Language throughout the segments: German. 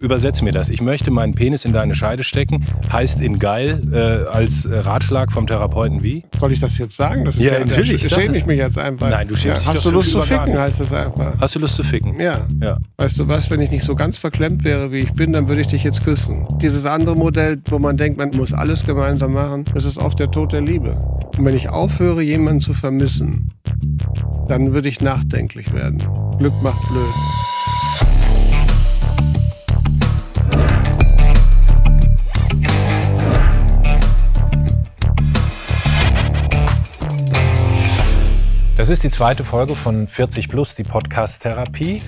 Übersetz mir das. Ich möchte meinen Penis in deine Scheide stecken. Heißt in geil äh, als äh, Ratschlag vom Therapeuten wie? Soll ich das jetzt sagen? Das ist ja, ja natürlich. Da schäme ich mich jetzt einfach. Nein, du schämst ja, Hast du Lust zu ficken, heißt das einfach. Hast du Lust zu ficken? Ja. ja. Weißt du was, wenn ich nicht so ganz verklemmt wäre, wie ich bin, dann würde ich dich jetzt küssen. Dieses andere Modell, wo man denkt, man muss alles gemeinsam machen, das ist oft der Tod der Liebe. Und wenn ich aufhöre, jemanden zu vermissen, dann würde ich nachdenklich werden. Glück macht blöd. Das ist die zweite Folge von 40 Plus, die Podcast-Therapie.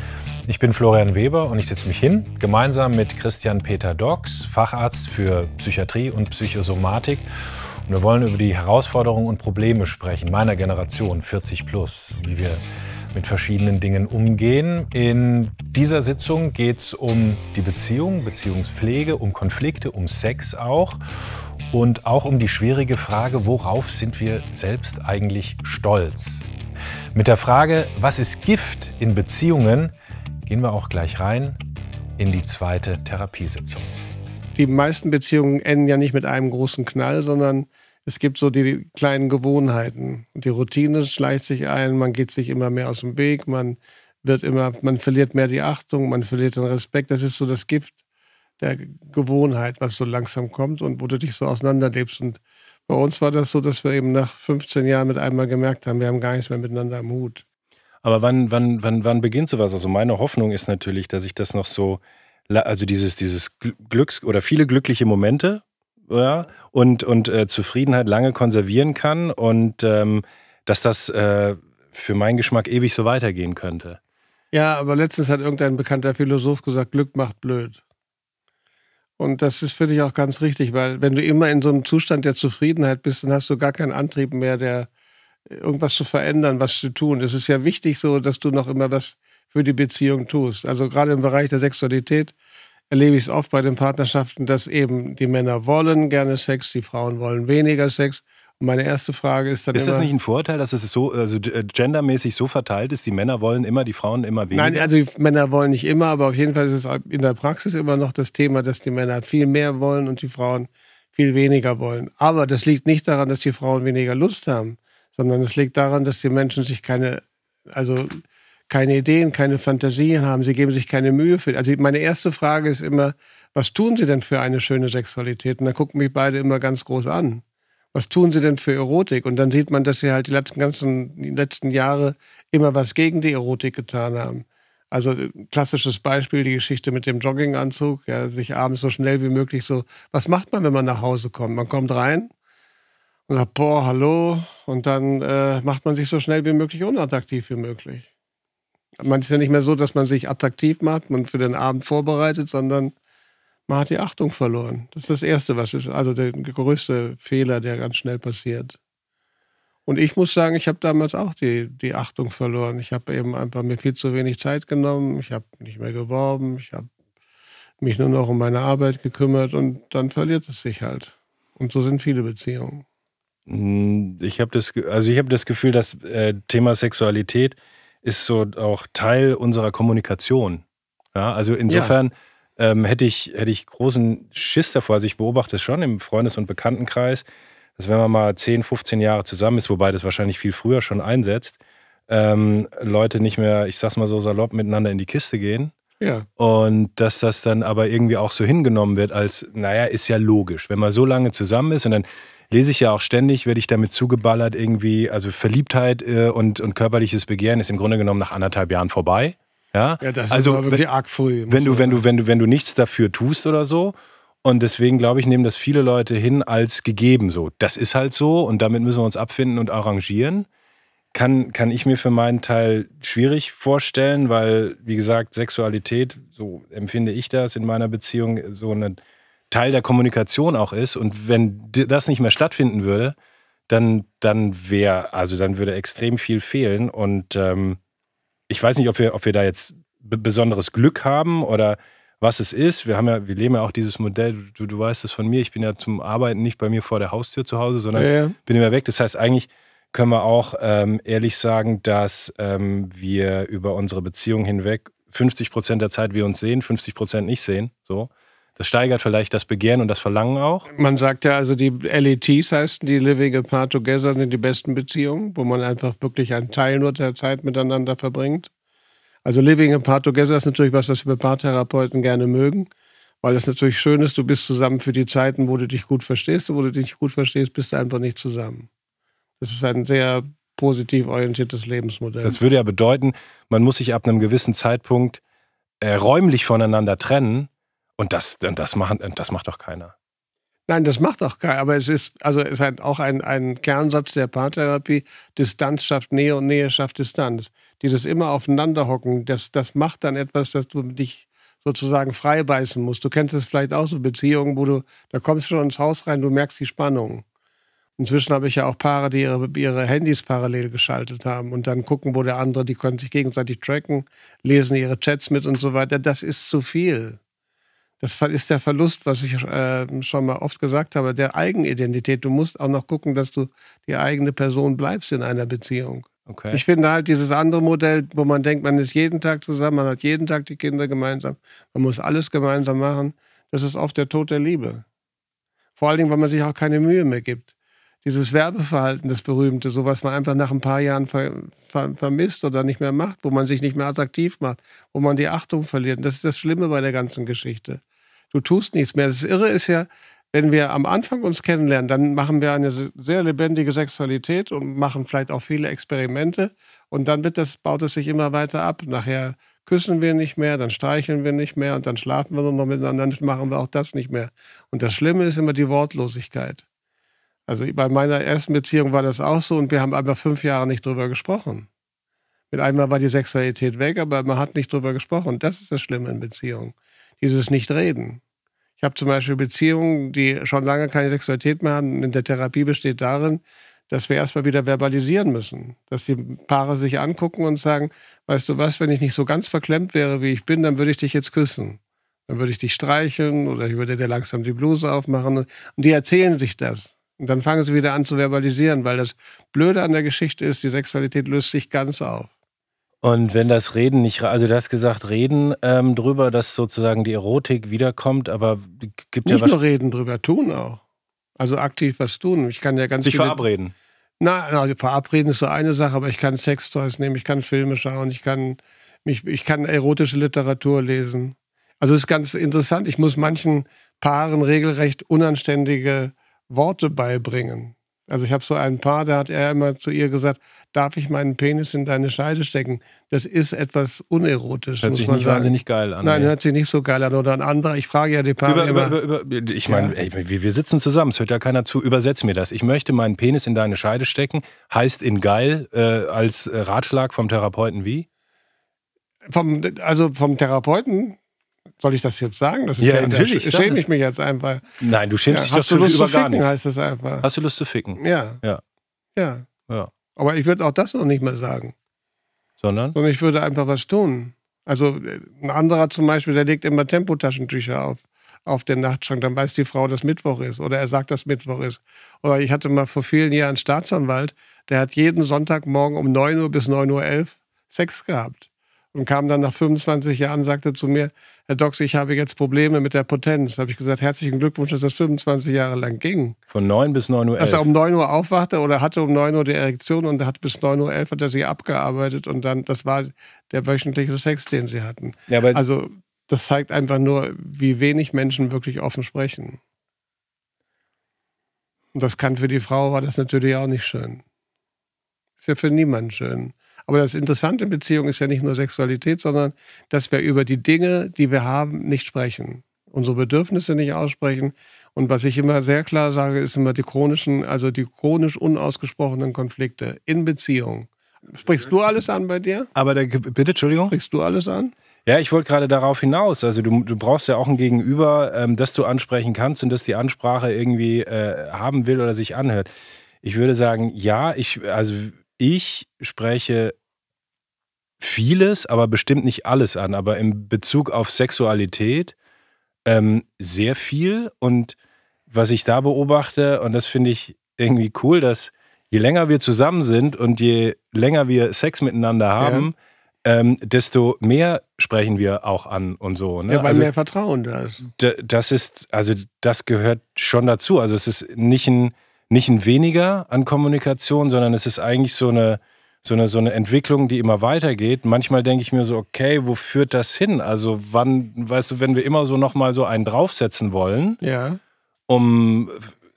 Ich bin Florian Weber und ich setze mich hin, gemeinsam mit Christian Peter Docks, Facharzt für Psychiatrie und Psychosomatik. Und wir wollen über die Herausforderungen und Probleme sprechen, meiner Generation 40 Plus, wie wir mit verschiedenen Dingen umgehen. In dieser Sitzung geht es um die Beziehung, Beziehungspflege, um Konflikte, um Sex auch und auch um die schwierige Frage, worauf sind wir selbst eigentlich stolz? Mit der Frage, was ist Gift in Beziehungen, gehen wir auch gleich rein in die zweite Therapiesitzung. Die meisten Beziehungen enden ja nicht mit einem großen Knall, sondern es gibt so die kleinen Gewohnheiten. Die Routine schleicht sich ein, man geht sich immer mehr aus dem Weg, man wird immer, man verliert mehr die Achtung, man verliert den Respekt. Das ist so das Gift der Gewohnheit, was so langsam kommt und wo du dich so auseinanderlebst und bei uns war das so, dass wir eben nach 15 Jahren mit einmal gemerkt haben, wir haben gar nichts mehr miteinander am Hut. Aber wann, wann, wann, wann beginnt sowas? Also meine Hoffnung ist natürlich, dass ich das noch so, also dieses, dieses Glücks- oder viele glückliche Momente ja, und, und äh, Zufriedenheit lange konservieren kann und ähm, dass das äh, für meinen Geschmack ewig so weitergehen könnte. Ja, aber letztens hat irgendein bekannter Philosoph gesagt, Glück macht blöd. Und das ist für dich auch ganz richtig, weil wenn du immer in so einem Zustand der Zufriedenheit bist, dann hast du gar keinen Antrieb mehr, der äh, irgendwas zu verändern, was zu tun. Es ist ja wichtig so, dass du noch immer was für die Beziehung tust. Also gerade im Bereich der Sexualität erlebe ich es oft bei den Partnerschaften, dass eben die Männer wollen gerne Sex, die Frauen wollen weniger Sex. Und meine erste Frage ist dann. Ist das nicht ein Vorteil, dass es so also äh, gendermäßig so verteilt ist? Die Männer wollen immer, die Frauen immer weniger? Nein, also die Männer wollen nicht immer, aber auf jeden Fall ist es in der Praxis immer noch das Thema, dass die Männer viel mehr wollen und die Frauen viel weniger wollen. Aber das liegt nicht daran, dass die Frauen weniger Lust haben, sondern es liegt daran, dass die Menschen sich keine, also keine Ideen, keine Fantasien haben. Sie geben sich keine Mühe für. Also meine erste Frage ist immer, was tun Sie denn für eine schöne Sexualität? Und da gucken mich beide immer ganz groß an was tun sie denn für Erotik? Und dann sieht man, dass sie halt die letzten, ganzen, die letzten Jahre immer was gegen die Erotik getan haben. Also äh, klassisches Beispiel, die Geschichte mit dem Jogginganzug, ja, sich abends so schnell wie möglich so. Was macht man, wenn man nach Hause kommt? Man kommt rein und sagt, boah, hallo, und dann äh, macht man sich so schnell wie möglich unattraktiv wie möglich. Man ist ja nicht mehr so, dass man sich attraktiv macht, man für den Abend vorbereitet, sondern man hat die Achtung verloren. Das ist das Erste, was ist. Also der größte Fehler, der ganz schnell passiert. Und ich muss sagen, ich habe damals auch die, die Achtung verloren. Ich habe eben einfach mir viel zu wenig Zeit genommen. Ich habe nicht mehr geworben. Ich habe mich nur noch um meine Arbeit gekümmert und dann verliert es sich halt. Und so sind viele Beziehungen. Hm, ich habe das, also ich das Gefühl, das äh, Thema Sexualität ist so auch Teil unserer Kommunikation. Ja, also insofern. Ja ähm, hätte, ich, hätte ich großen Schiss davor. Also ich beobachte es schon im Freundes- und Bekanntenkreis, dass wenn man mal 10, 15 Jahre zusammen ist, wobei das wahrscheinlich viel früher schon einsetzt, ähm, Leute nicht mehr, ich sag's mal so salopp, miteinander in die Kiste gehen. Ja. Und dass das dann aber irgendwie auch so hingenommen wird, als, naja, ist ja logisch. Wenn man so lange zusammen ist und dann lese ich ja auch ständig, werde ich damit zugeballert, irgendwie, also Verliebtheit äh, und, und körperliches Begehren ist im Grunde genommen nach anderthalb Jahren vorbei. Ja, ja das also, ist wirklich arg früh. Wenn du, wenn, du, wenn, du, wenn du nichts dafür tust oder so. Und deswegen, glaube ich, nehmen das viele Leute hin als gegeben. So, das ist halt so und damit müssen wir uns abfinden und arrangieren. Kann, kann ich mir für meinen Teil schwierig vorstellen, weil, wie gesagt, Sexualität, so empfinde ich das in meiner Beziehung, so ein Teil der Kommunikation auch ist. Und wenn das nicht mehr stattfinden würde, dann, dann wäre, also dann würde extrem viel fehlen. Und ähm, ich weiß nicht, ob wir, ob wir da jetzt besonderes Glück haben oder was es ist. Wir haben ja, wir leben ja auch dieses Modell, du, du weißt es von mir, ich bin ja zum Arbeiten nicht bei mir vor der Haustür zu Hause, sondern ja, ja. bin immer weg. Das heißt, eigentlich können wir auch ähm, ehrlich sagen, dass ähm, wir über unsere Beziehung hinweg 50 Prozent der Zeit wir uns sehen, 50 Prozent nicht sehen. So. Das steigert vielleicht das Begehren und das Verlangen auch. Man sagt ja, also die LETs heißen, die Living Apart Together, sind die besten Beziehungen, wo man einfach wirklich einen Teil nur der Zeit miteinander verbringt. Also Living Apart Together ist natürlich was, was wir Paartherapeuten gerne mögen, weil es natürlich schön ist, du bist zusammen für die Zeiten, wo du dich gut verstehst. Und wo du dich gut verstehst, bist du einfach nicht zusammen. Das ist ein sehr positiv orientiertes Lebensmodell. Das würde ja bedeuten, man muss sich ab einem gewissen Zeitpunkt äh, räumlich voneinander trennen, und das, das, machen, das macht doch keiner. Nein, das macht auch keiner. Aber es ist, also es ist halt auch ein, ein Kernsatz der Paartherapie: Distanz schafft Nähe und Nähe schafft Distanz. Dieses immer aufeinanderhocken, das, das macht dann etwas, dass du dich sozusagen freibeißen musst. Du kennst es vielleicht auch so Beziehungen, wo du, da kommst du schon ins Haus rein, du merkst die Spannung. Inzwischen habe ich ja auch Paare, die ihre, ihre Handys parallel geschaltet haben und dann gucken, wo der andere, die können sich gegenseitig tracken, lesen ihre Chats mit und so weiter. Das ist zu viel. Das ist der Verlust, was ich äh, schon mal oft gesagt habe, der Eigenidentität. Du musst auch noch gucken, dass du die eigene Person bleibst in einer Beziehung. Okay. Ich finde halt dieses andere Modell, wo man denkt, man ist jeden Tag zusammen, man hat jeden Tag die Kinder gemeinsam, man muss alles gemeinsam machen, das ist oft der Tod der Liebe. Vor allen Dingen, weil man sich auch keine Mühe mehr gibt dieses Werbeverhalten, das berühmte, so was man einfach nach ein paar Jahren ver, ver, vermisst oder nicht mehr macht, wo man sich nicht mehr attraktiv macht, wo man die Achtung verliert. Und das ist das Schlimme bei der ganzen Geschichte. Du tust nichts mehr. Das Irre ist ja, wenn wir am Anfang uns kennenlernen, dann machen wir eine sehr lebendige Sexualität und machen vielleicht auch viele Experimente. Und dann wird das, baut es sich immer weiter ab. Nachher küssen wir nicht mehr, dann streicheln wir nicht mehr und dann schlafen wir nur noch miteinander, dann machen wir auch das nicht mehr. Und das Schlimme ist immer die Wortlosigkeit. Also bei meiner ersten Beziehung war das auch so und wir haben einfach fünf Jahre nicht drüber gesprochen. Mit einmal war die Sexualität weg, aber man hat nicht drüber gesprochen. Das ist das Schlimme in Beziehungen. Dieses Nicht-Reden. Ich habe zum Beispiel Beziehungen, die schon lange keine Sexualität mehr haben. In der Therapie besteht darin, dass wir erstmal wieder verbalisieren müssen. Dass die Paare sich angucken und sagen, weißt du was, wenn ich nicht so ganz verklemmt wäre, wie ich bin, dann würde ich dich jetzt küssen. Dann würde ich dich streicheln oder ich würde dir langsam die Bluse aufmachen. Und die erzählen sich das. Und dann fangen sie wieder an zu verbalisieren, weil das Blöde an der Geschichte ist, die Sexualität löst sich ganz auf. Und wenn das Reden nicht, also du hast gesagt, Reden ähm, drüber, dass sozusagen die Erotik wiederkommt, aber gibt nicht ja was. Nicht nur Reden drüber, tun auch. Also aktiv was tun. Ich kann ja ganz. Sich verabreden. Na, na, also verabreden ist so eine Sache, aber ich kann Sextoys nehmen, ich kann Filme schauen, ich kann, mich, ich kann erotische Literatur lesen. Also es ist ganz interessant. Ich muss manchen Paaren regelrecht unanständige Worte beibringen. Also ich habe so ein Paar, da hat er immer zu ihr gesagt, darf ich meinen Penis in deine Scheide stecken? Das ist etwas unerotisch. Hört muss sich man nicht sagen. wahnsinnig geil an. Nein, ey. hört sich nicht so geil an. Oder ein anderer, ich frage ja die Paare über, immer. Über, über, ich meine, ja. wir sitzen zusammen, es hört ja keiner zu, übersetz mir das. Ich möchte meinen Penis in deine Scheide stecken, heißt in geil äh, als Ratschlag vom Therapeuten wie? Vom, also vom Therapeuten soll ich das jetzt sagen? Das ist ja, ja natürlich. Da schäme ich mich jetzt einfach. Nein, du schämst ja, dich hast dafür du Lust über zu ficken, gar nichts. heißt das einfach. Hast du Lust zu ficken? Ja. Ja. Ja. ja. Aber ich würde auch das noch nicht mal sagen. Sondern? Sondern ich würde einfach was tun. Also ein anderer zum Beispiel, der legt immer Tempotaschentücher auf auf den Nachtschrank, dann weiß die Frau, dass Mittwoch ist oder er sagt, dass Mittwoch ist. Oder ich hatte mal vor vielen Jahren einen Staatsanwalt, der hat jeden Sonntagmorgen um 9 Uhr bis 9.11 Uhr Sex gehabt und kam dann nach 25 Jahren und sagte zu mir, Herr Dox, ich habe jetzt Probleme mit der Potenz. Da habe ich gesagt, herzlichen Glückwunsch, dass das 25 Jahre lang ging. Von 9 bis 9 Uhr. Dass er um 9 Uhr aufwachte oder hatte um 9 Uhr die Erektion und hat bis 9 Uhr 11 hat er sie abgearbeitet und dann, das war der wöchentliche Sex, den sie hatten. Ja, also das zeigt einfach nur, wie wenig Menschen wirklich offen sprechen. Und das kann für die Frau, war das natürlich auch nicht schön. Ist ja für niemanden schön. Aber das Interessante in Beziehung ist ja nicht nur Sexualität, sondern dass wir über die Dinge, die wir haben, nicht sprechen, unsere Bedürfnisse nicht aussprechen. Und was ich immer sehr klar sage, ist immer die chronischen, also die chronisch unausgesprochenen Konflikte in Beziehung. Sprichst du alles an bei dir? Aber der, bitte, Entschuldigung. Sprichst du alles an? Ja, ich wollte gerade darauf hinaus. Also du, du brauchst ja auch ein Gegenüber, ähm, das du ansprechen kannst und das die Ansprache irgendwie äh, haben will oder sich anhört. Ich würde sagen, ja, ich, also ich spreche vieles, aber bestimmt nicht alles an, aber in Bezug auf Sexualität ähm, sehr viel. Und was ich da beobachte, und das finde ich irgendwie cool, dass je länger wir zusammen sind und je länger wir Sex miteinander haben, ja. ähm, desto mehr sprechen wir auch an und so. Ne? Ja, weil also, mehr Vertrauen da ist. Das ist, also das gehört schon dazu. Also es ist nicht ein nicht ein weniger an Kommunikation, sondern es ist eigentlich so eine, so eine, so eine Entwicklung, die immer weitergeht. Manchmal denke ich mir so, okay, wo führt das hin? Also wann, weißt du, wenn wir immer so nochmal so einen draufsetzen wollen, ja. um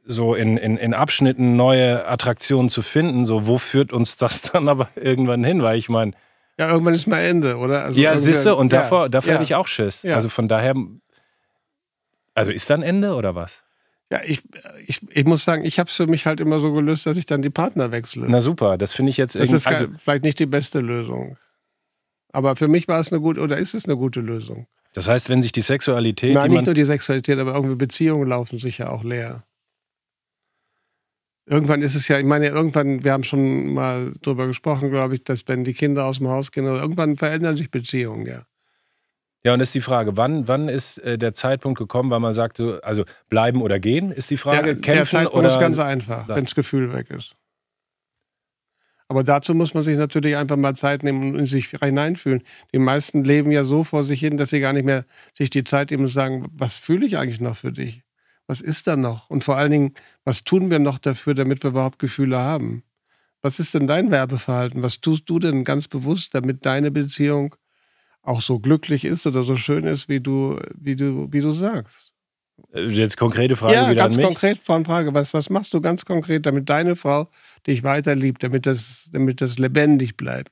so in, in, in Abschnitten neue Attraktionen zu finden, so wo führt uns das dann aber irgendwann hin? Weil ich meine... Ja, irgendwann ist mal Ende, oder? Also ja, siehst du, und ja, davor, ja, hätte ich auch Schiss. Also von daher... Also ist dann Ende oder was? Ja, ich, ich, ich muss sagen, ich habe es für mich halt immer so gelöst, dass ich dann die Partner wechsle. Na super, das finde ich jetzt irgendwie. Das ist also vielleicht nicht die beste Lösung. Aber für mich war es eine gute, oder ist es eine gute Lösung? Das heißt, wenn sich die Sexualität. Nein, nicht nur die Sexualität, aber irgendwie Beziehungen laufen sich ja auch leer. Irgendwann ist es ja, ich meine, irgendwann, wir haben schon mal drüber gesprochen, glaube ich, dass wenn die Kinder aus dem Haus gehen, also irgendwann verändern sich Beziehungen, ja. Ja, und ist die Frage, wann, wann ist äh, der Zeitpunkt gekommen, weil man sagte, also bleiben oder gehen, ist die Frage. Der, kämpfen der Zeitpunkt oder ist ganz einfach, wenn das Gefühl weg ist. Aber dazu muss man sich natürlich einfach mal Zeit nehmen und sich hineinfühlen. Die meisten leben ja so vor sich hin, dass sie gar nicht mehr sich die Zeit nehmen und sagen, was fühle ich eigentlich noch für dich? Was ist da noch? Und vor allen Dingen, was tun wir noch dafür, damit wir überhaupt Gefühle haben? Was ist denn dein Werbeverhalten? Was tust du denn ganz bewusst, damit deine Beziehung auch so glücklich ist oder so schön ist, wie du, wie du, wie du sagst. Äh, jetzt konkrete Frage ja, wieder an mich. Ganz konkret von Frage. Was, was machst du ganz konkret, damit deine Frau dich weiter liebt, damit das, damit das lebendig bleibt?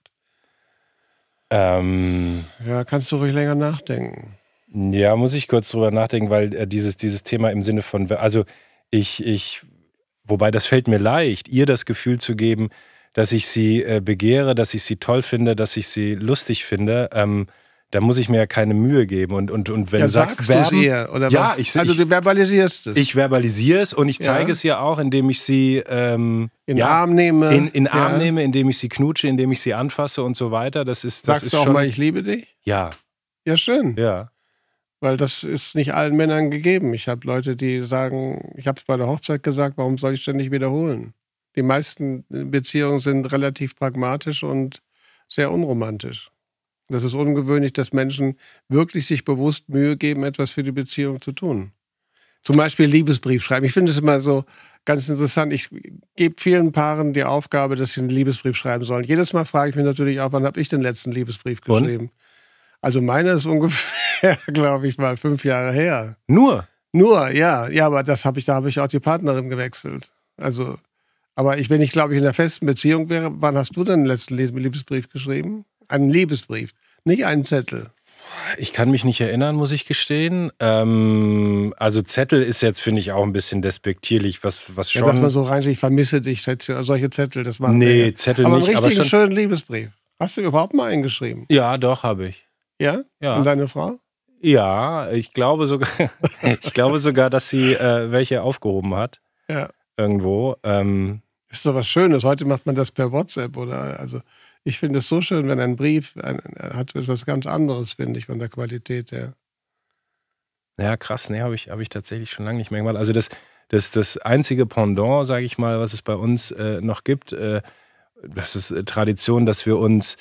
Ähm, ja, kannst du ruhig länger nachdenken. Ja, muss ich kurz drüber nachdenken, weil äh, dieses, dieses Thema im Sinne von, also ich, ich, wobei das fällt mir leicht, ihr das Gefühl zu geben, dass ich sie äh, begehre, dass ich sie toll finde, dass ich sie lustig finde. Ähm, da muss ich mir ja keine Mühe geben. Und, und, und wenn ja, du sagst, sagst verben, eher, oder ja, was? Ich, also du verbalisierst es. Ich verbalisiere es und ich zeige ja. es ja auch, indem ich sie ähm, in ja, Arm nehme. In, in Arm nehme, indem ich sie knutsche, indem ich sie anfasse und so weiter. Das ist, das sagst ist du auch schon, mal, ich liebe dich? Ja. Ja, schön. Ja. Weil das ist nicht allen Männern gegeben. Ich habe Leute, die sagen, ich habe es bei der Hochzeit gesagt, warum soll ich ständig wiederholen? Die meisten Beziehungen sind relativ pragmatisch und sehr unromantisch. Das ist ungewöhnlich, dass Menschen wirklich sich bewusst Mühe geben, etwas für die Beziehung zu tun. Zum Beispiel Liebesbrief schreiben. Ich finde es immer so ganz interessant. Ich gebe vielen Paaren die Aufgabe, dass sie einen Liebesbrief schreiben sollen. Jedes Mal frage ich mich natürlich auch, wann habe ich den letzten Liebesbrief geschrieben? Und? Also meiner ist ungefähr, glaube ich mal, fünf Jahre her. Nur? Nur, ja. Ja, aber das habe ich, da habe ich auch die Partnerin gewechselt. Also aber ich, wenn ich, glaube ich, in einer festen Beziehung wäre, wann hast du denn den letzten Liebesbrief geschrieben? Einen Liebesbrief, nicht einen Zettel. Ich kann mich nicht erinnern, muss ich gestehen. Ähm, also Zettel ist jetzt, finde ich, auch ein bisschen despektierlich, was, was schon... Ja, dass man so rein ich vermisse dich, solche Zettel, das machen Nee, wir. Zettel aber nicht. Einen aber einen richtigen, schönen Liebesbrief. Hast du überhaupt mal einen geschrieben? Ja, doch, habe ich. Ja? ja? Und deine Frau? Ja, ich glaube sogar, ich glaube sogar, dass sie äh, welche aufgehoben hat. Ja. Irgendwo. Ähm, ist doch was Schönes. Heute macht man das per WhatsApp oder also ich finde es so schön, wenn ein Brief ein, hat etwas ganz anderes, finde ich, von der Qualität her. Ja, krass, nee, habe ich, hab ich tatsächlich schon lange nicht mehr gemacht. Also das, das, das einzige Pendant, sage ich mal, was es bei uns äh, noch gibt, äh, das ist äh, Tradition, dass wir uns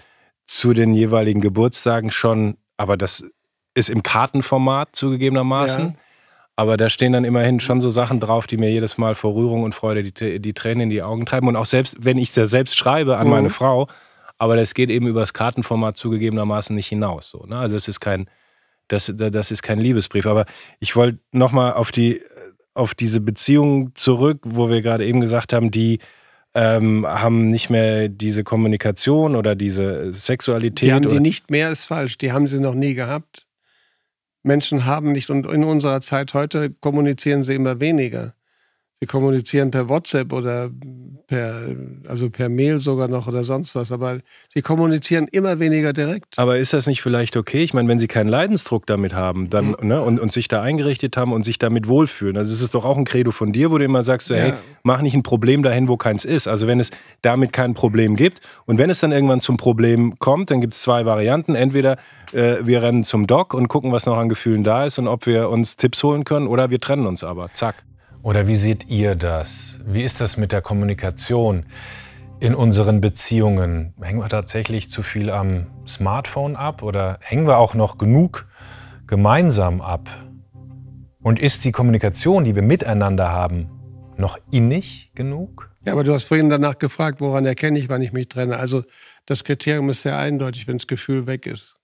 zu den jeweiligen Geburtstagen schon, aber das ist im Kartenformat zugegebenermaßen. Ja aber da stehen dann immerhin schon so Sachen drauf, die mir jedes Mal vor Rührung und Freude die, die Tränen in die Augen treiben. Und auch selbst, wenn ich es ja selbst schreibe an mhm. meine Frau, aber das geht eben über das Kartenformat zugegebenermaßen nicht hinaus. So, ne? Also das ist kein, das, das ist kein Liebesbrief. Aber ich wollte nochmal auf die, auf diese Beziehung zurück, wo wir gerade eben gesagt haben, die ähm, haben nicht mehr diese Kommunikation oder diese Sexualität. Die haben die nicht mehr, ist falsch. Die haben sie noch nie gehabt. Menschen haben nicht. Und in unserer Zeit heute kommunizieren sie immer weniger sie kommunizieren per WhatsApp oder per, also per Mail sogar noch oder sonst was, aber sie kommunizieren immer weniger direkt. Aber ist das nicht vielleicht okay? Ich meine, wenn sie keinen Leidensdruck damit haben dann, mhm. ne, und, und sich da eingerichtet haben und sich damit wohlfühlen, also es ist doch auch ein Credo von dir, wo du immer sagst, so, ja. hey, mach nicht ein Problem dahin, wo keins ist. Also wenn es damit kein Problem gibt und wenn es dann irgendwann zum Problem kommt, dann gibt es zwei Varianten. Entweder äh, wir rennen zum Doc und gucken, was noch an Gefühlen da ist und ob wir uns Tipps holen können oder wir trennen uns aber. Zack. Oder wie seht ihr das? Wie ist das mit der Kommunikation in unseren Beziehungen? Hängen wir tatsächlich zu viel am Smartphone ab oder hängen wir auch noch genug gemeinsam ab? Und ist die Kommunikation, die wir miteinander haben, noch innig genug? Ja, aber du hast vorhin danach gefragt, woran erkenne ich, wann ich mich trenne. Also das Kriterium ist sehr eindeutig, wenn das Gefühl weg ist.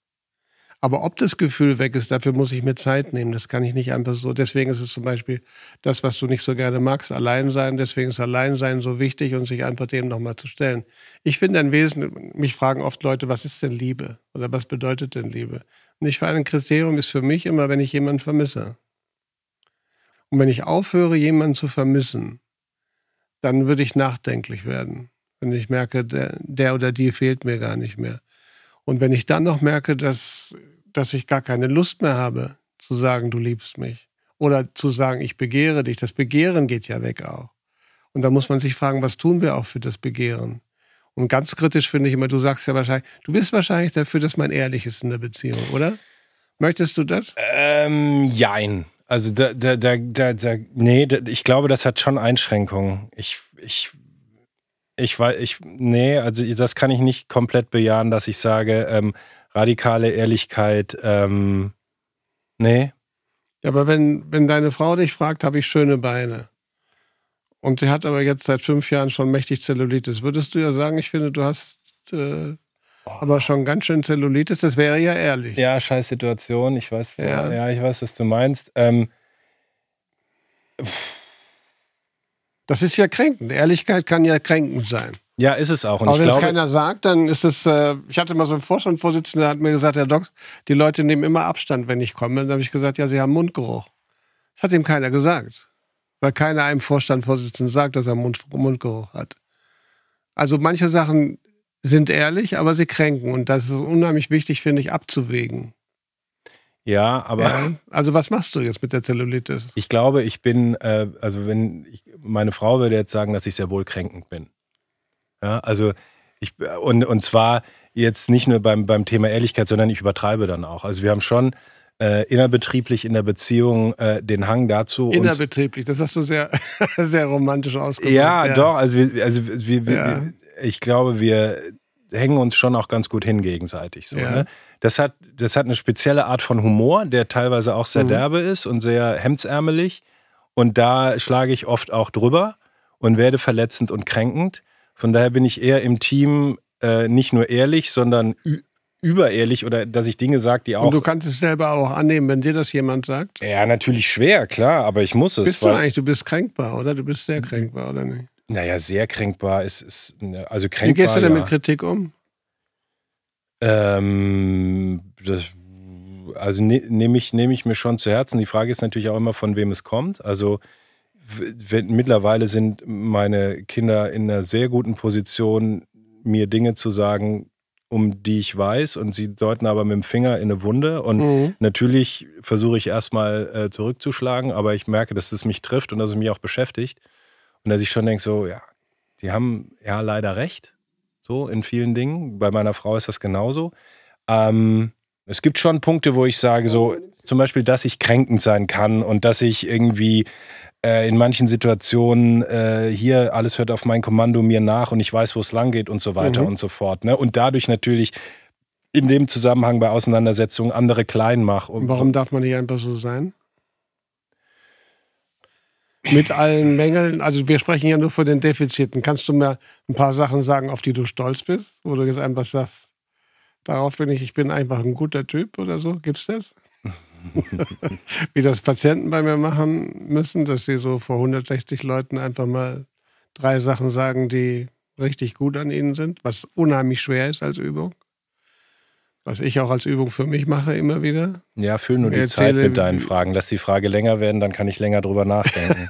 Aber ob das Gefühl weg ist, dafür muss ich mir Zeit nehmen. Das kann ich nicht einfach so. Deswegen ist es zum Beispiel das, was du nicht so gerne magst, allein sein. Deswegen ist allein sein so wichtig und sich einfach dem nochmal zu stellen. Ich finde ein Wesen, mich fragen oft Leute, was ist denn Liebe? Oder was bedeutet denn Liebe? Und ich für ein Kriterium ist für mich immer, wenn ich jemanden vermisse. Und wenn ich aufhöre, jemanden zu vermissen, dann würde ich nachdenklich werden. Wenn ich merke, der, der oder die fehlt mir gar nicht mehr. Und wenn ich dann noch merke, dass, dass ich gar keine Lust mehr habe, zu sagen, du liebst mich oder zu sagen, ich begehre dich, das Begehren geht ja weg auch. Und da muss man sich fragen, was tun wir auch für das Begehren? Und ganz kritisch finde ich immer, du sagst ja wahrscheinlich, du bist wahrscheinlich dafür, dass man ehrlich ist in der Beziehung, oder? Möchtest du das? Ähm, jein. Also da, da, da, da, da nee, da, ich glaube, das hat schon Einschränkungen. Ich, ich ich weiß, ich, nee, also das kann ich nicht komplett bejahen, dass ich sage, ähm, radikale Ehrlichkeit, ähm, nee. Ja, aber wenn, wenn deine Frau dich fragt, habe ich schöne Beine. Und sie hat aber jetzt seit fünf Jahren schon mächtig Zellulitis. Würdest du ja sagen, ich finde, du hast äh, aber schon ganz schön Zellulitis. Das wäre ja ehrlich. Ja, scheiß Situation. Ich weiß, ja. ja ich weiß, was du meinst. Ähm, pff das ist ja kränkend. Ehrlichkeit kann ja kränkend sein. Ja, ist es auch. Und Aber wenn es keiner sagt, dann ist es. Äh, ich hatte mal so einen Vorstandsvorsitzenden, der hat mir gesagt, Herr Doc, die Leute nehmen immer Abstand, wenn ich komme. Und dann habe ich gesagt, ja, sie haben Mundgeruch. Das hat ihm keiner gesagt. Weil keiner einem Vorstandsvorsitzenden sagt, dass er Mund, Mundgeruch hat. Also manche Sachen sind ehrlich, aber sie kränken. Und das ist unheimlich wichtig, finde ich, abzuwägen. Ja, aber. Ja, also was machst du jetzt mit der Zellulitis? Ich glaube, ich bin, äh, also wenn ich, meine Frau würde jetzt sagen, dass ich sehr wohl kränkend bin. Ja, also ich und, und zwar jetzt nicht nur beim, beim Thema Ehrlichkeit, sondern ich übertreibe dann auch. Also wir haben schon äh, innerbetrieblich in der Beziehung äh, den Hang dazu. Innerbetrieblich, das hast du sehr, sehr romantisch ausgedrückt. Ja, ja, doch. Also, wir, also wir, ja. wir ich glaube, wir hängen uns schon auch ganz gut hin gegenseitig. So, ja. ne? das, hat, das hat eine spezielle Art von Humor, der teilweise auch sehr mhm. derbe ist und sehr hemdsärmelig. Und da schlage ich oft auch drüber und werde verletzend und kränkend. Von daher bin ich eher im Team äh, nicht nur ehrlich, sondern überehrlich oder dass ich Dinge sage, die auch. Und du kannst es selber auch annehmen, wenn dir das jemand sagt? Ja, natürlich schwer, klar, aber ich muss es. Bist du eigentlich, du bist kränkbar, oder? Du bist sehr kränkbar, oder nicht? Naja, sehr kränkbar. Es ist, ne, also kränkbar. Wie gehst du denn ja. mit Kritik um? Ähm, das, also ne, nehme ich, nehm ich mir schon zu Herzen. Die Frage ist natürlich auch immer, von wem es kommt. Also wenn, mittlerweile sind meine Kinder in einer sehr guten Position, mir Dinge zu sagen, um die ich weiß und sie deuten aber mit dem Finger in eine Wunde und mhm. natürlich versuche ich erstmal äh, zurückzuschlagen, aber ich merke, dass es mich trifft und dass es mich auch beschäftigt und dass ich schon denke, so, ja, die haben ja leider recht, so in vielen Dingen. Bei meiner Frau ist das genauso. Ähm, es gibt schon Punkte, wo ich sage, so zum Beispiel, dass ich kränkend sein kann und dass ich irgendwie äh, in manchen Situationen äh, hier alles hört auf mein Kommando mir nach und ich weiß, wo es lang geht und so weiter mhm. und so fort. Ne? Und dadurch natürlich in dem Zusammenhang bei Auseinandersetzungen andere klein mache. Warum darf man nicht einfach so sein? mit allen Mängeln. Also wir sprechen ja nur von den Defiziten. Kannst du mir ein paar Sachen sagen, auf die du stolz bist? Wo du jetzt einfach sagst, darauf bin ich, ich bin einfach ein guter Typ oder so? Gibt's das? Wie das Patienten bei mir machen müssen, dass sie so vor 160 Leuten einfach mal drei Sachen sagen, die richtig gut an ihnen sind, was unheimlich schwer ist als Übung was ich auch als Übung für mich mache immer wieder. Ja, fühl nur die erzähle, Zeit mit deinen Fragen. Lass die Frage länger werden, dann kann ich länger drüber nachdenken.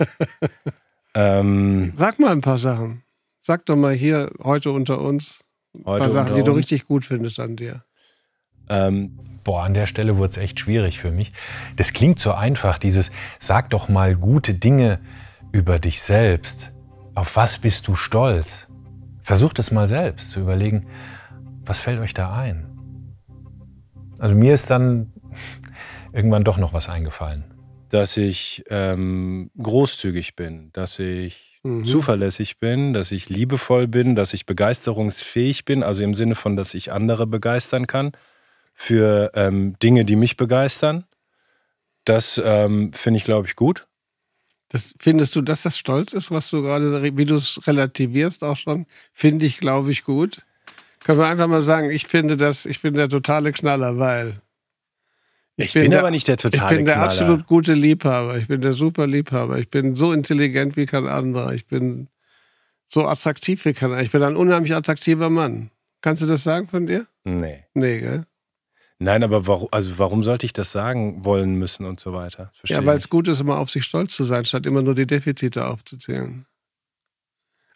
ähm, Sag mal ein paar Sachen. Sag doch mal hier heute unter uns ein paar Sachen, die du uns. richtig gut findest an dir. Ähm, boah, an der Stelle wurde es echt schwierig für mich. Das klingt so einfach, dieses sag doch mal gute Dinge über dich selbst. Auf was bist du stolz? Versucht es mal selbst zu überlegen, was fällt euch da ein? Also mir ist dann irgendwann doch noch was eingefallen. Dass ich ähm, großzügig bin, dass ich mhm. zuverlässig bin, dass ich liebevoll bin, dass ich begeisterungsfähig bin, also im Sinne von, dass ich andere begeistern kann für ähm, Dinge, die mich begeistern. Das ähm, finde ich, glaube ich, gut. Das, findest du, dass das stolz ist, was du gerade, wie du es relativierst auch schon, finde ich, glaube ich, gut? Können wir einfach mal sagen, ich finde das, ich bin der totale Knaller, weil. Ich, ich bin, bin, aber der, nicht der totale Knaller. Ich bin der absolut gute Liebhaber. Ich bin der super Liebhaber. Ich bin so intelligent wie kein anderer. Ich bin so attraktiv wie kein anderer. Ich bin ein unheimlich attraktiver Mann. Kannst du das sagen von dir? Nee. Nee, gell? Nein, aber warum, also warum sollte ich das sagen wollen müssen und so weiter? Verstehe ja, weil es gut ist, immer auf sich stolz zu sein, statt immer nur die Defizite aufzuzählen.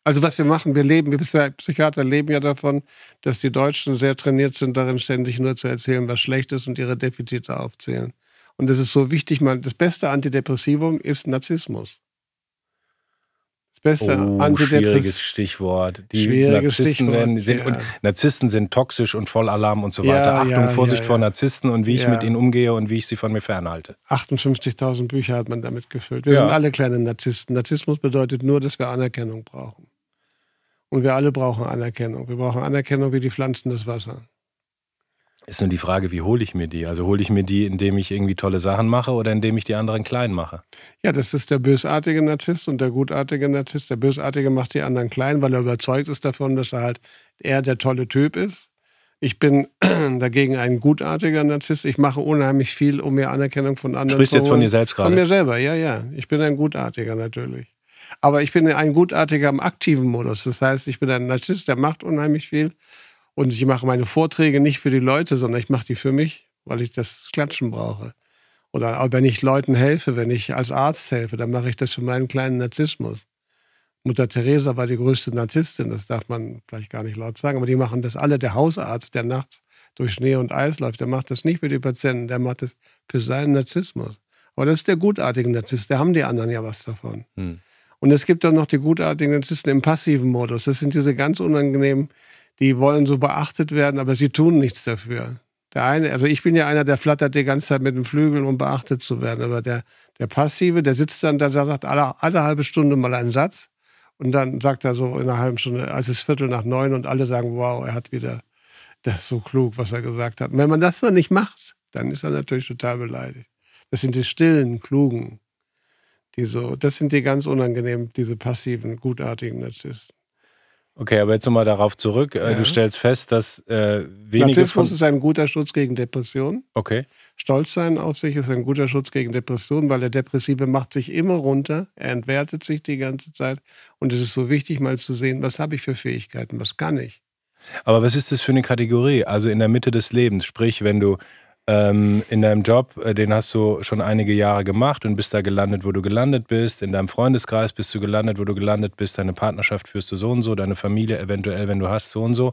Also was wir machen, wir leben, wir Psychiater leben ja davon, dass die Deutschen sehr trainiert sind, darin ständig nur zu erzählen, was schlecht ist und ihre Defizite aufzählen. Und das ist so wichtig, man, das beste Antidepressivum ist Narzissmus. Das beste oh, Antidepressivum. Schwieriges Stichwort. Die schwieriges Narzissten, Stichwort, sind, ja. Narzissten sind toxisch und voll Alarm und so weiter. Ja, Achtung, ja, Vorsicht vor Narzissten und wie ich mit ihnen umgehe und wie ich sie von mir fernhalte. 58.000 Bücher hat man damit gefüllt. Wir sind alle kleine Narzissten. Narzissmus bedeutet nur, dass wir Anerkennung brauchen. Und wir alle brauchen Anerkennung. Wir brauchen Anerkennung wie die Pflanzen das Wasser. Ist nur die Frage, wie hole ich mir die? Also hole ich mir die, indem ich irgendwie tolle Sachen mache oder indem ich die anderen klein mache? Ja, das ist der bösartige Narzisst und der gutartige Narzisst. Der bösartige macht die anderen klein, weil er überzeugt ist davon, dass er halt eher der tolle Typ ist. Ich bin dagegen ein gutartiger Narzisst. Ich mache unheimlich viel, um mir Anerkennung von anderen zu holen. Sprichst jetzt von dir selbst gerade? Von mir selber, ja, ja. Ich bin ein gutartiger natürlich. Aber ich bin ein Gutartiger im aktiven Modus. Das heißt, ich bin ein Narzisst, der macht unheimlich viel. Und ich mache meine Vorträge nicht für die Leute, sondern ich mache die für mich, weil ich das Klatschen brauche. Oder wenn ich Leuten helfe, wenn ich als Arzt helfe, dann mache ich das für meinen kleinen Narzissmus. Mutter Teresa war die größte Narzisstin, das darf man vielleicht gar nicht laut sagen, aber die machen das alle. Der Hausarzt, der nachts durch Schnee und Eis läuft, der macht das nicht für die Patienten, der macht das für seinen Narzissmus. Aber das ist der gutartige Narzisst, da haben die anderen ja was davon. Hm. Und es gibt dann noch die gutartigen Narzissten im passiven Modus. Das sind diese ganz unangenehmen, die wollen so beachtet werden, aber sie tun nichts dafür. Der eine, also ich bin ja einer, der flattert die ganze Zeit mit den Flügeln, um beachtet zu werden. Aber der, der Passive, der sitzt dann, der sagt alle, alle halbe Stunde mal einen Satz. Und dann sagt er so in einer halben Stunde, als es Viertel nach neun und alle sagen, wow, er hat wieder das so klug, was er gesagt hat. Und wenn man das dann nicht macht, dann ist er natürlich total beleidigt. Das sind die stillen, klugen, die so, das sind die ganz unangenehm, diese passiven, gutartigen Narzissten. Okay, aber jetzt nochmal darauf zurück. Äh, ja. Du stellst fest, dass äh, wenige. Narzissmus ist ein guter Schutz gegen Depressionen. Okay. Stolz sein auf sich ist ein guter Schutz gegen Depressionen, weil der Depressive macht sich immer runter, er entwertet sich die ganze Zeit. Und es ist so wichtig, mal zu sehen, was habe ich für Fähigkeiten, was kann ich. Aber was ist das für eine Kategorie? Also in der Mitte des Lebens, sprich, wenn du ähm, in deinem Job, äh, den hast du schon einige Jahre gemacht und bist da gelandet, wo du gelandet bist. In deinem Freundeskreis bist du gelandet, wo du gelandet bist. Deine Partnerschaft führst du so und so, deine Familie eventuell, wenn du hast, so und so.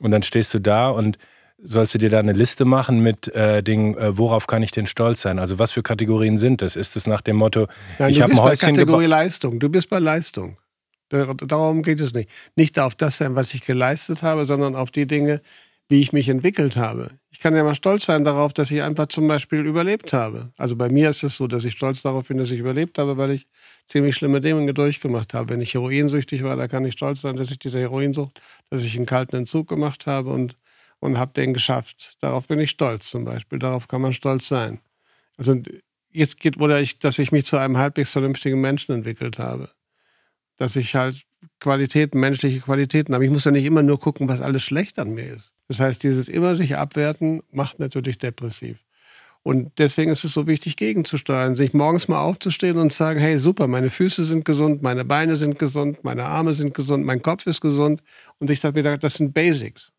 Und dann stehst du da und sollst du dir da eine Liste machen mit äh, Dingen, äh, worauf kann ich denn stolz sein? Also was für Kategorien sind das? Ist es nach dem Motto, Nein, ich habe ein Häuschen bei Kategorie Leistung. Du bist bei Leistung. Darum geht es nicht. Nicht auf das sein, was ich geleistet habe, sondern auf die Dinge, wie ich mich entwickelt habe. Ich kann ja mal stolz sein darauf, dass ich einfach zum Beispiel überlebt habe. Also bei mir ist es so, dass ich stolz darauf bin, dass ich überlebt habe, weil ich ziemlich schlimme Dinge durchgemacht habe. Wenn ich heroinsüchtig war, da kann ich stolz sein, dass ich diese Heroinsucht, dass ich einen kalten Entzug gemacht habe und, und habe den geschafft. Darauf bin ich stolz zum Beispiel. Darauf kann man stolz sein. Also jetzt geht, oder ich, dass ich mich zu einem halbwegs vernünftigen Menschen entwickelt habe. Dass ich halt Qualitäten, menschliche Qualitäten habe. Ich muss ja nicht immer nur gucken, was alles schlecht an mir ist. Das heißt, dieses immer sich abwerten macht natürlich depressiv. Und deswegen ist es so wichtig, gegenzusteuern, sich morgens mal aufzustehen und zu sagen, hey, super, meine Füße sind gesund, meine Beine sind gesund, meine Arme sind gesund, mein Kopf ist gesund. Und ich sage wieder, das sind Basics.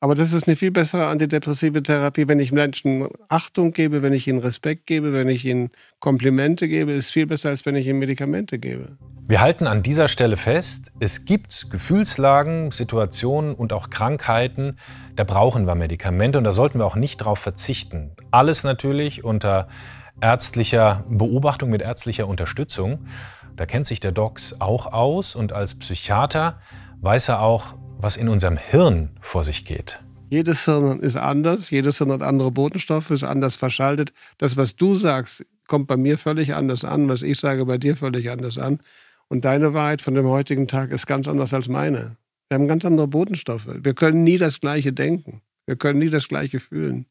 Aber das ist eine viel bessere antidepressive Therapie, wenn ich Menschen Achtung gebe, wenn ich ihnen Respekt gebe, wenn ich ihnen Komplimente gebe, ist viel besser, als wenn ich ihnen Medikamente gebe. Wir halten an dieser Stelle fest, es gibt Gefühlslagen, Situationen und auch Krankheiten, da brauchen wir Medikamente und da sollten wir auch nicht drauf verzichten. Alles natürlich unter ärztlicher Beobachtung, mit ärztlicher Unterstützung. Da kennt sich der Docs auch aus und als Psychiater weiß er auch, was in unserem Hirn vor sich geht. Jedes Hirn ist anders, jedes Hirn hat andere Botenstoffe, ist anders verschaltet. Das, was du sagst, kommt bei mir völlig anders an, was ich sage bei dir völlig anders an. Und deine Wahrheit von dem heutigen Tag ist ganz anders als meine. Wir haben ganz andere Botenstoffe. Wir können nie das Gleiche denken. Wir können nie das Gleiche fühlen.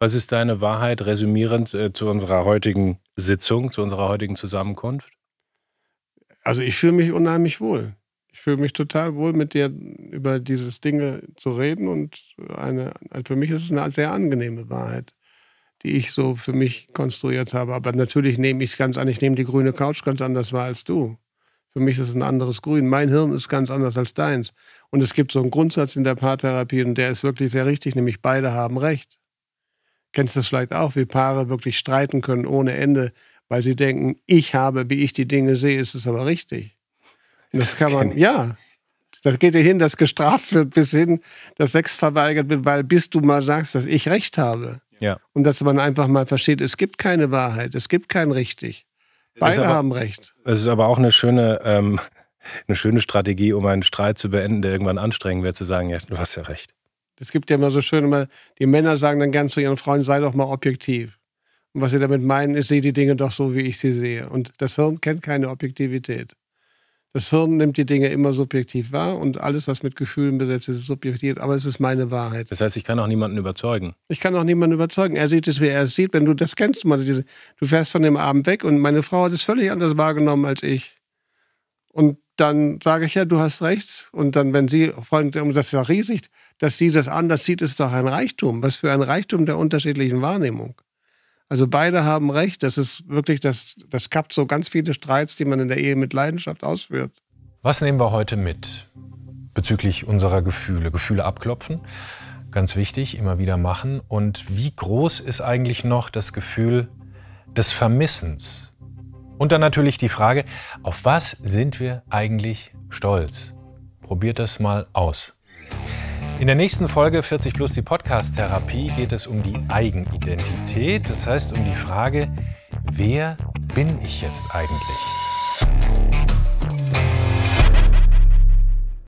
Was ist deine Wahrheit resümierend äh, zu unserer heutigen Sitzung, zu unserer heutigen Zusammenkunft? Also ich fühle mich unheimlich wohl. Ich fühle mich total wohl, mit dir über dieses Dinge äh, zu reden. Und eine, also für mich ist es eine sehr angenehme Wahrheit, die ich so für mich konstruiert habe. Aber natürlich nehme ich es ganz an. Ich nehme die grüne Couch ganz anders wahr als du. Für mich ist es ein anderes Grün. Mein Hirn ist ganz anders als deins. Und es gibt so einen Grundsatz in der Paartherapie und der ist wirklich sehr richtig, nämlich beide haben Recht. Kennst du das vielleicht auch, wie Paare wirklich streiten können ohne Ende, weil sie denken, ich habe, wie ich die Dinge sehe, ist es aber richtig. Und das, das kann man, ja. Das geht ja hin, dass gestraft wird, bis hin, dass Sex verweigert wird, weil bis du mal sagst, dass ich Recht habe. Ja. Und dass man einfach mal versteht, es gibt keine Wahrheit, es gibt kein Richtig. Beide aber, haben recht. Es ist aber auch eine schöne, ähm, eine schöne Strategie, um einen Streit zu beenden, der irgendwann anstrengend wird, zu sagen, ja, du hast ja recht. Es gibt ja immer so schön, immer, die Männer sagen dann gern zu ihren Frauen, sei doch mal objektiv. Und was sie damit meinen, ist, sehe die Dinge doch so, wie ich sie sehe. Und das Hirn kennt keine Objektivität. Das Hirn nimmt die Dinge immer subjektiv wahr und alles, was mit Gefühlen besetzt ist, ist subjektiv, aber es ist meine Wahrheit. Das heißt, ich kann auch niemanden überzeugen. Ich kann auch niemanden überzeugen. Er sieht es, wie er es sieht. Wenn du das kennst, mal diese, du fährst von dem Abend weg und meine Frau hat es völlig anders wahrgenommen als ich. Und dann sage ich ja, du hast recht. Und dann, wenn sie, vor allem, das ist ja riesig, dass sie das anders sieht, ist doch ein Reichtum. Was für ein Reichtum der unterschiedlichen Wahrnehmung. Also beide haben recht. Das ist wirklich, das, das kappt so ganz viele Streits, die man in der Ehe mit Leidenschaft ausführt. Was nehmen wir heute mit bezüglich unserer Gefühle? Gefühle abklopfen, ganz wichtig, immer wieder machen. Und wie groß ist eigentlich noch das Gefühl des Vermissens? Und dann natürlich die Frage, auf was sind wir eigentlich stolz? Probiert das mal aus. In der nächsten Folge 40 Plus die Podcast-Therapie geht es um die Eigenidentität, das heißt um die Frage, wer bin ich jetzt eigentlich?